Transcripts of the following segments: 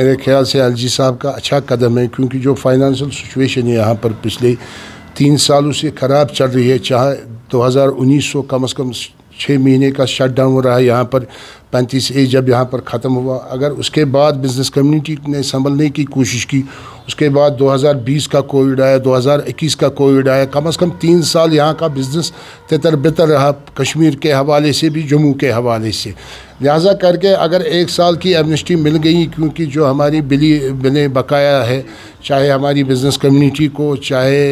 मेरे ख्याल से जी साहब का अच्छा कदम है क्योंकि जो फाइनेंशियल सिचुएशन है यहाँ पर पिछले तीन सालों से ख़राब चल रही है चाहे 2019 सौ कम अज़ कम छः महीने का शटडाउन हो रहा है यहाँ पर पैंतीस ए जब यहाँ पर ख़त्म हुआ अगर उसके बाद बिज़नेस कम्युनिटी ने संभलने की कोशिश की उसके बाद 2020 का कोविड आया 2021 का कोविड आया कम अज़ कम तीन साल यहाँ का बिज़नेस तितर बितर रहा कश्मीर के हवाले से भी जम्मू के हवाले से लिहाजा करके अगर एक साल की एमनेस्टी मिल गई क्योंकि जो हमारी बिली बिलें बकाया है चाहे हमारी बिज़नेस कम्युनिटी को चाहे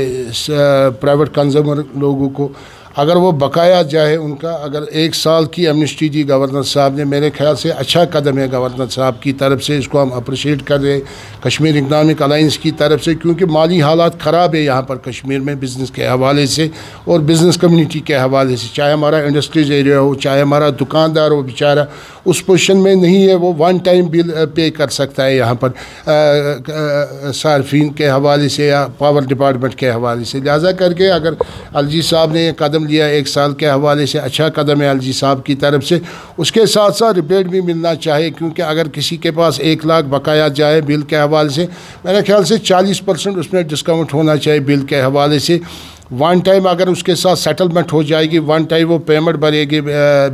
प्राइवेट कंज्यूमर लोगों को अगर वो बकाया जाए उनका अगर एक साल की एमनिस्टी दी गवर्नर साहब ने मेरे ख्याल से अच्छा कदम है गवर्नर साहब की तरफ से इसको हम अप्रिशिएट कर रहे कश्मीर इकनॉमिक अलाइंस की तरफ से क्योंकि माली हालात ख़राब है यहाँ पर कश्मीर में बिज़नेस के हवाले से और बिज़नेस कम्यूनिटी के हवाले से चाहे हमारा इंडस्ट्रीज एरिया हो चाहे हमारा दुकानदार हो बेचारा उस पोजिशन में नहीं है वो वन टाइम बिल पे कर सकता है यहाँ पर सार्फिन के हवाले से या पावर डिपार्टमेंट के हवाले से लिहाजा करके अगर अलजी साहब ने यह कदम कदम लिया एक साल के हवाले से अच्छा कदम है अलजी साहब की तरफ से उसके साथ साथ रिपेड भी मिलना चाहिए क्योंकि अगर किसी के पास एक लाख बकाया जाए बिल के हवाले से मेरे ख्याल से चालीस परसेंट उसमें डिस्काउंट होना चाहिए बिल के हवाले से वन टाइम अगर उसके साथ सेटलमेंट हो जाएगी वन टाइम वो पेमेंट भरेगी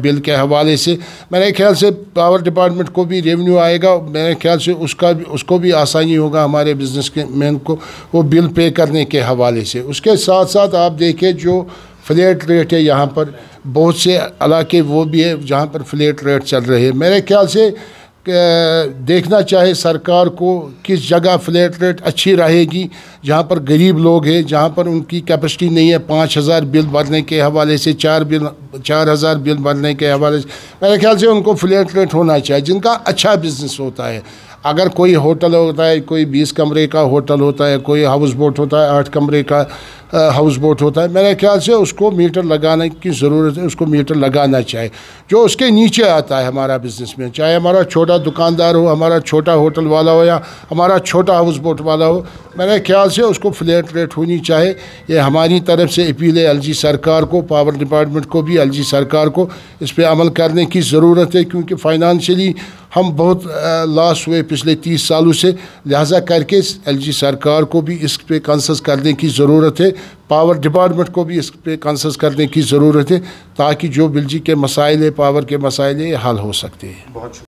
बिल के हवाले से मेरे ख्याल से पावर डिपार्टमेंट को भी रेवेन्यू आएगा मेरे ख्याल से उसका भी उसको भी आसानी होगा हमारे बिजनेस मैन को वो बिल पे करने के हवाले से उसके साथ साथ आप देखिए जो फ्लैट रेट है यहाँ पर बहुत से इलाके वो भी है जहाँ पर फ्लैट रेट चल रहे हैं मेरे ख्याल से देखना चाहे सरकार को किस जगह फ्लैट रेट अच्छी रहेगी जहाँ पर गरीब लोग हैं जहाँ पर उनकी कैपेसिटी नहीं है पाँच हज़ार बिल भरने के हवाले से चार बिल चार हज़ार बिल भरने के हवाले से मेरे ख्याल से उनको फ्लैट रेट होना चाहिए जिनका अच्छा बिज़नेस होता है अगर कोई होटल होता है कोई बीस कमरे का होटल होता है कोई हाउस बोट होता है आठ कमरे का हाउस बोट होता है मेरे ख्याल से उसको मीटर लगाने की ज़रूरत है उसको मीटर लगाना चाहिए जो उसके नीचे आता है हमारा बिज़नेस में चाहे हमारा छोटा दुकानदार हो हमारा छोटा होटल वाला हो या हमारा छोटा हाउस बोट वाला हो मेरे ख्याल से उसको फ्लैट रेट होनी चाहिए ये हमारी तरफ से अपील है एल सरकार को पावर डिपार्टमेंट को भी एल सरकार को इस पर अमल करने की ज़रूरत है क्योंकि फाइनेंशियली हम बहुत लॉस हुए पिछले तीस सालों से लिहाजा करके एलजी सरकार को भी इस पे कंसस करने की ज़रूरत है पावर डिपार्टमेंट को भी इस पे कंसस करने की ज़रूरत है ताकि जो बिलजी के मसाइल पावर के मसाइल हल हो सकते हैं बहुत